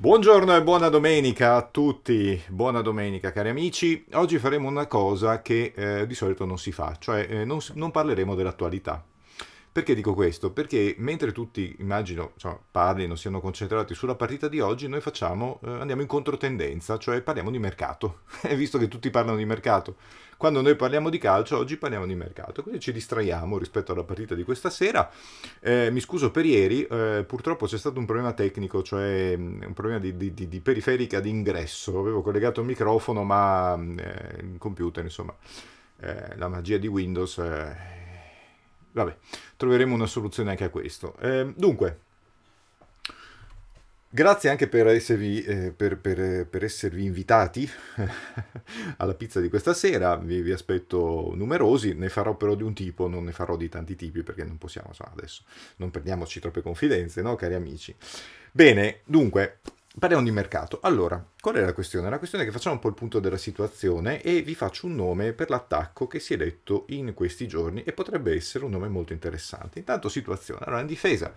Buongiorno e buona domenica a tutti, buona domenica cari amici. Oggi faremo una cosa che eh, di solito non si fa, cioè eh, non, non parleremo dell'attualità. Perché dico questo? Perché mentre tutti, immagino, cioè, parlino, siano concentrati sulla partita di oggi, noi facciamo, eh, andiamo in controtendenza, cioè parliamo di mercato. Eh, visto che tutti parlano di mercato, quando noi parliamo di calcio, oggi parliamo di mercato. Quindi ci distraiamo rispetto alla partita di questa sera. Eh, mi scuso per ieri, eh, purtroppo c'è stato un problema tecnico, cioè mm, un problema di, di, di, di periferica d'ingresso. Avevo collegato il microfono, ma mm, eh, il computer, insomma, eh, la magia di Windows Vabbè, troveremo una soluzione anche a questo. Eh, dunque, Grazie anche per esservi, eh, per, per, per esservi invitati alla pizza di questa sera, vi, vi, aspetto numerosi, ne farò però di un tipo, non ne farò di tanti tipi perché non possiamo, so, adesso non perdiamoci troppe confidenze, no cari amici? Bene, dunque, parliamo di mercato. Allora, qual è la questione? La questione è che facciamo un po' il punto della situazione e vi faccio un nome per l'attacco che si è detto in questi giorni e potrebbe essere un nome molto interessante. Intanto situazione. Allora, in difesa,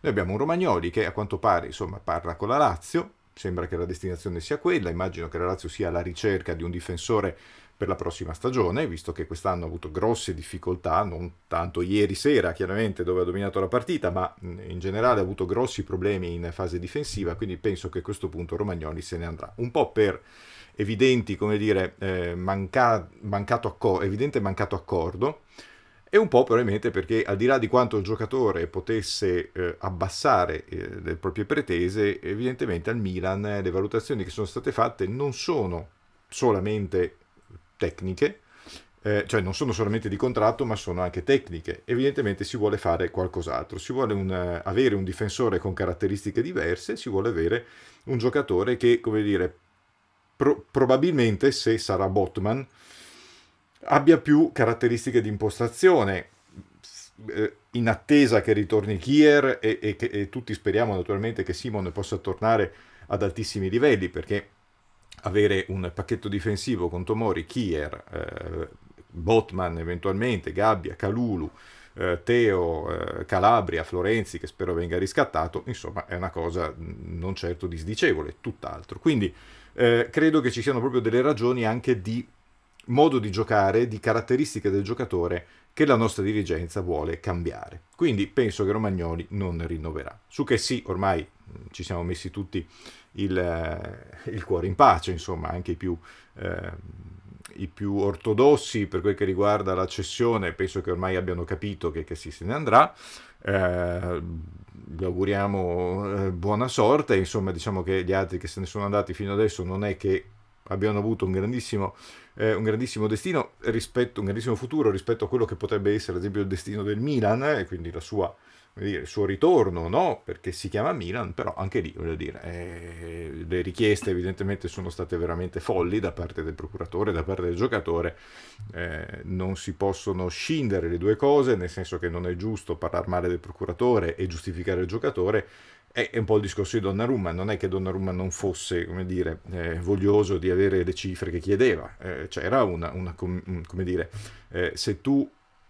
noi abbiamo un Romagnoli che a quanto pare, insomma, parla con la Lazio, sembra che la destinazione sia quella, immagino che la Lazio sia alla ricerca di un difensore per la prossima stagione, visto che quest'anno ha avuto grosse difficoltà, non tanto ieri sera chiaramente dove ha dominato la partita, ma in generale ha avuto grossi problemi in fase difensiva, quindi penso che a questo punto Romagnoli se ne andrà. Un po' per evidenti, come dire, eh, manca- mancato acco- evidente mancato accordo, e un po' probabilmente perché al di là di quanto il giocatore potesse eh, abbassare eh, le proprie pretese, evidentemente al Milan eh, le valutazioni che sono state fatte non sono solamente tecniche, eh, cioè non sono solamente di contratto, ma sono anche tecniche. Evidentemente si vuole fare qualcos'altro, si vuole un, eh, avere un difensore con caratteristiche diverse, si vuole avere un giocatore che, come dire, pro- probabilmente se sarà Botman, abbia più caratteristiche di impostazione, eh, in attesa che ritorni Kier e, e, e, tutti speriamo naturalmente che Simon possa tornare ad altissimi livelli perché avere un pacchetto difensivo con Tomori, Kier, eh, Botman eventualmente, Gabbia, Calulu, eh, Teo, eh, Calabria, Florenzi che spero venga riscattato, insomma è una cosa mm, non certo disdicevole, tutt'altro. Quindi eh, credo che ci siano proprio delle ragioni anche di modo di giocare, di caratteristiche del giocatore che la nostra dirigenza vuole cambiare. Quindi penso che Romagnoli non rinnoverà. Su che sì, ormai mm, ci siamo messi tutti il, eh, il cuore in pace, insomma, anche i più, eh, i più, ortodossi per quel che riguarda la cessione, penso che ormai abbiano capito che, che si se ne andrà. Eh, gli auguriamo eh, buona sorte, insomma diciamo che gli altri che se ne sono andati fino adesso non è che abbiano avuto un grandissimo, eh, un grandissimo destino, rispetto, un grandissimo futuro rispetto a quello che potrebbe essere ad esempio il destino del Milan e eh, quindi sua, dire, il suo ritorno, no? perché si chiama Milan, però anche lì voglio dire, eh, le richieste evidentemente sono state veramente folli da parte del procuratore, da parte del giocatore, eh, non si possono scindere le due cose, nel senso che non è giusto parlare male del procuratore e giustificare il giocatore, è un po' il discorso di Donnarumma, non è che Donnarumma non fosse, come dire, eh, voglioso di avere le cifre che chiedeva, eh, cioè era una, una com, mm, come dire, eh, se tu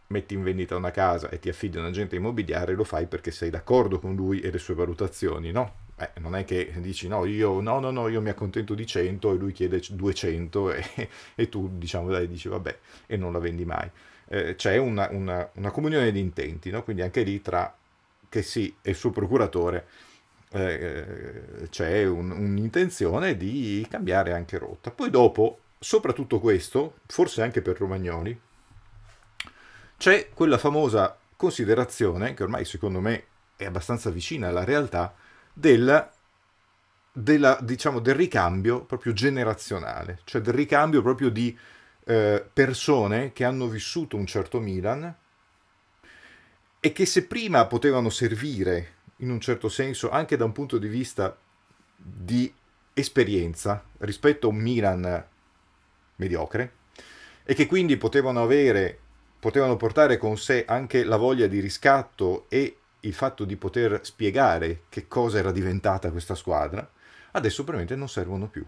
metti in vendita una casa e ti affidi a un agente immobiliare, lo fai perché sei d'accordo con lui e le sue valutazioni, no? Beh, non è che dici no, io no, no, no, io mi accontento di 100 e lui chiede 200 e, e tu diciamo dai, dici vabbè e non la vendi mai. Eh, c'è una, una, una, comunione di intenti, no? quindi anche lì tra che sì, è il suo procuratore, eh, eh, c'è un, un'intenzione di cambiare anche rotta. Poi dopo, soprattutto questo, forse anche per Romagnoli, c'è quella famosa considerazione, che ormai secondo me è abbastanza vicina alla realtà, del, della, diciamo, del ricambio proprio generazionale, cioè del ricambio proprio di eh, persone che hanno vissuto un certo Milan, e che se prima potevano servire in un certo senso anche da un punto di vista di esperienza rispetto a un Milan mediocre e che quindi potevano avere potevano portare con sé anche la voglia di riscatto e il fatto di poter spiegare che cosa era diventata questa squadra, adesso probabilmente non servono più.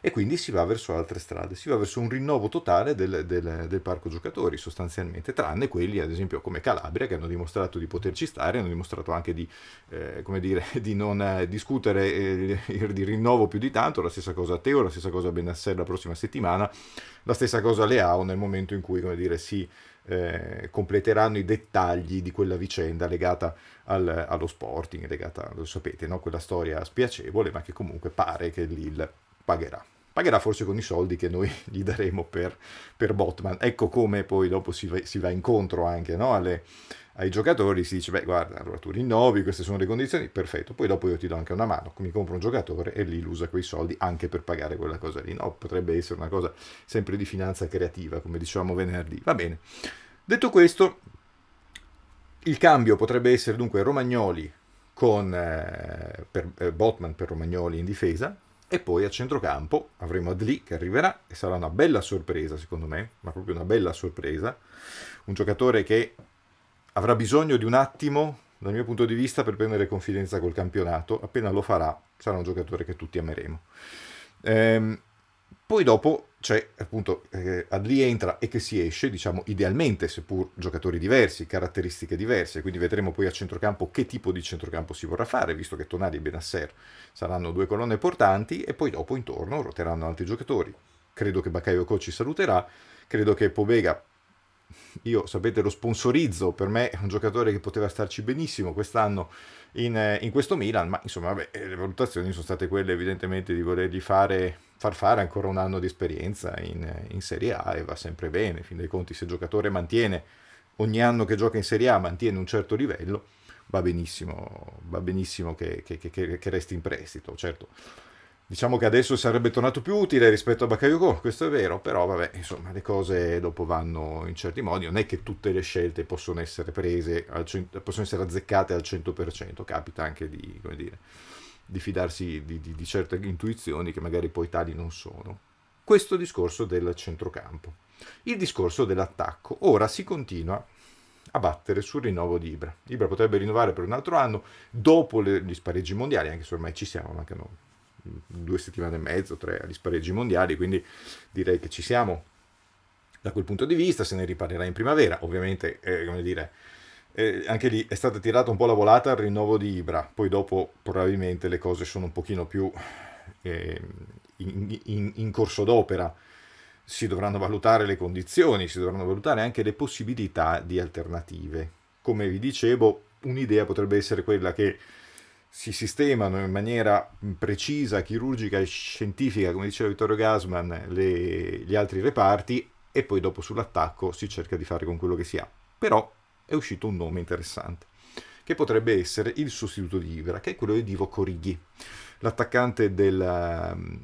E quindi si va verso altre strade, si va verso un rinnovo totale del, del, del parco giocatori sostanzialmente, tranne quelli ad esempio come Calabria che hanno dimostrato di poterci stare, hanno dimostrato anche di, eh, come dire, di non discutere eh, di rinnovo più di tanto, la stessa cosa a Teo, la stessa cosa a Benasser la prossima settimana, la stessa cosa a Leao nel momento in cui come dire, si... Eh, completeranno i dettagli di quella vicenda legata al, allo sporting, legata, lo sapete, no? quella storia spiacevole, ma che comunque pare che l'IL pagherà. Pagherà forse con i soldi che noi gli daremo per, per Botman. Ecco come poi dopo si va, si va incontro anche no? Alle, ai giocatori, si dice, beh guarda, allora tu rinnovi, queste sono le condizioni, perfetto, poi dopo io ti do anche una mano, mi compro un giocatore e lì usa quei soldi anche per pagare quella cosa lì. No, potrebbe essere una cosa sempre di finanza creativa, come dicevamo venerdì. Va bene. Detto questo, il cambio potrebbe essere dunque Romagnoli con, eh, per, eh, Botman per Romagnoli in difesa, e poi a centrocampo avremo Adli che arriverà e sarà una bella sorpresa secondo me, ma proprio una bella sorpresa. Un giocatore che avrà bisogno di un attimo, dal mio punto di vista, per prendere confidenza col campionato. Appena lo farà sarà un giocatore che tutti ameremo. Ehm, poi dopo c'è appunto eh, rientra e che si esce, diciamo idealmente, seppur giocatori diversi, caratteristiche diverse, quindi vedremo poi a centrocampo che tipo di centrocampo si vorrà fare, visto che Tonali e Benasser saranno due colonne portanti e poi dopo intorno ruoteranno altri giocatori. Credo che Bakayoko ci saluterà, credo che Pobega, io sapete lo sponsorizzo, per me è un giocatore che poteva starci benissimo quest'anno in, eh, in questo Milan, ma insomma vabbè, eh, le valutazioni sono state quelle evidentemente di volergli fare far fare ancora un anno di esperienza in, in, Serie A e va sempre bene, fin dei conti se il giocatore mantiene ogni anno che gioca in Serie A mantiene un certo livello, va benissimo, va benissimo che, che, che, che resti in prestito, certo. Diciamo che adesso sarebbe tornato più utile rispetto a Bakayoko, questo è vero, però vabbè, insomma, le cose dopo vanno in certi modi, non è che tutte le scelte possono essere prese, al, possono essere azzeccate al 100%, capita anche di, come dire, di fidarsi di, di, di certe intuizioni che magari poi tali non sono. Questo discorso del centrocampo. Il discorso dell'attacco. Ora si continua a battere sul rinnovo di Ibra. Ibra potrebbe rinnovare per un altro anno dopo le, gli spareggi mondiali, anche se ormai ci siamo, mancano due settimane e mezzo, tre agli spareggi mondiali, quindi direi che ci siamo da quel punto di vista, se ne riparlerà in primavera, ovviamente, eh, come dire, eh, anche lì è stata tirata un po' la volata al rinnovo di Ibra, poi dopo probabilmente le cose sono un pochino più eh, in, in, in, corso d'opera, si dovranno valutare le condizioni, si dovranno valutare anche le possibilità di alternative. Come vi dicevo, un'idea potrebbe essere quella che si sistemano in maniera mm, precisa, chirurgica e scientifica, come diceva Vittorio Gasman, le, gli altri reparti e poi dopo sull'attacco si cerca di fare con quello che si ha. Però è uscito un nome interessante, che potrebbe essere il sostituto di Ibra, che è quello di Divo Corighi, l'attaccante, del, ehm,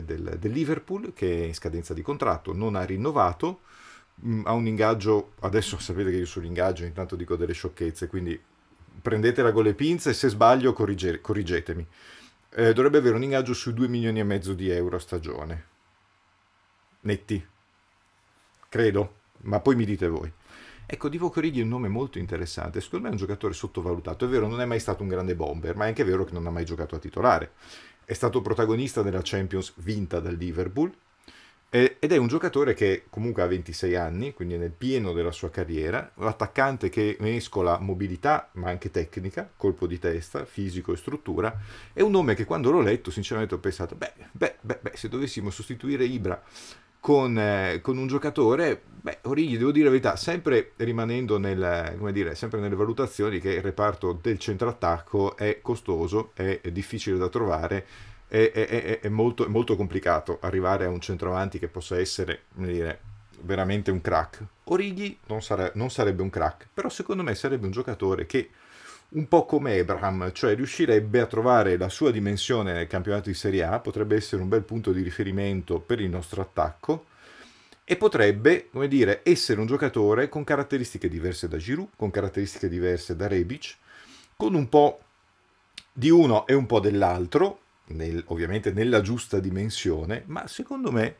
del, del Liverpool, che è in scadenza di contratto, non ha rinnovato, mm, ha un ingaggio, adesso sapete che io sull'ingaggio intanto dico delle sciocchezze, quindi prendetela con le pinze, se sbaglio corrige, corrigetemi. Eh, dovrebbe avere un ingaggio sui 2 milioni e mezzo di euro a stagione. Netti. Credo, ma poi mi dite voi. Ecco, Divo Corrighi è un nome molto interessante, secondo me è un giocatore sottovalutato, è vero non è mai stato un grande bomber, ma è anche vero che non ha mai giocato a titolare. È stato protagonista della Champions vinta dal Liverpool eh, ed è un giocatore che comunque ha 26 anni, quindi è nel pieno della sua carriera, un attaccante che mescola mobilità ma anche tecnica, colpo di testa, fisico e struttura, è un nome che quando l'ho letto sinceramente ho pensato, beh, beh, beh, beh se dovessimo sostituire Ibra con, eh, con un giocatore Beh, Origi, devo dire la verità, sempre rimanendo nel, dire, sempre nelle valutazioni che il reparto del centrattacco è costoso, è difficile da trovare, è, è, è, molto, è molto, complicato arrivare a un centravanti che possa essere, dire, veramente un crack. Origi non, sare, non sarebbe un crack, però secondo me sarebbe un giocatore che un po' come Abraham, cioè riuscirebbe a trovare la sua dimensione nel campionato di Serie A, potrebbe essere un bel punto di riferimento per il nostro attacco e potrebbe, come dire, essere un giocatore con caratteristiche diverse da Giroud, con caratteristiche diverse da Rebic, con un po' di uno e un po' dell'altro, nel, ovviamente nella giusta dimensione, ma secondo me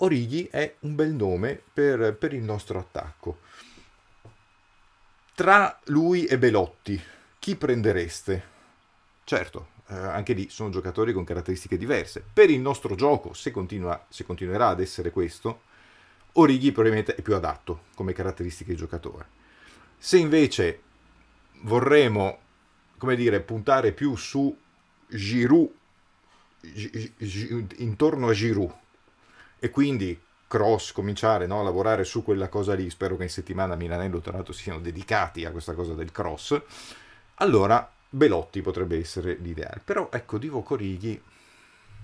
Origi è un bel nome per, per il nostro attacco tra lui e Belotti, chi prendereste? Certo, eh, anche lì sono giocatori con caratteristiche diverse. Per il nostro gioco, se, continua, se continuerà ad essere questo, Orighi probabilmente è più adatto come caratteristiche di giocatore. Se invece vorremmo, come dire, puntare più su Giroud, intorno a Giroud, e quindi cross, cominciare no, a lavorare su quella cosa lì, spero che in settimana Milanello tra l'altro siano dedicati a questa cosa del cross, allora Belotti potrebbe essere l'ideale. Però ecco, Divo Corighi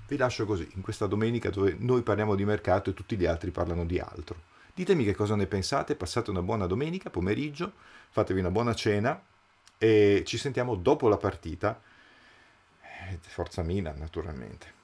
vi lascio così, in questa domenica dove noi parliamo di mercato e tutti gli altri parlano di altro. Ditemi che cosa ne pensate, passate una buona domenica, pomeriggio, fatevi una buona cena e ci sentiamo dopo la partita. Eh, forza Milan, naturalmente.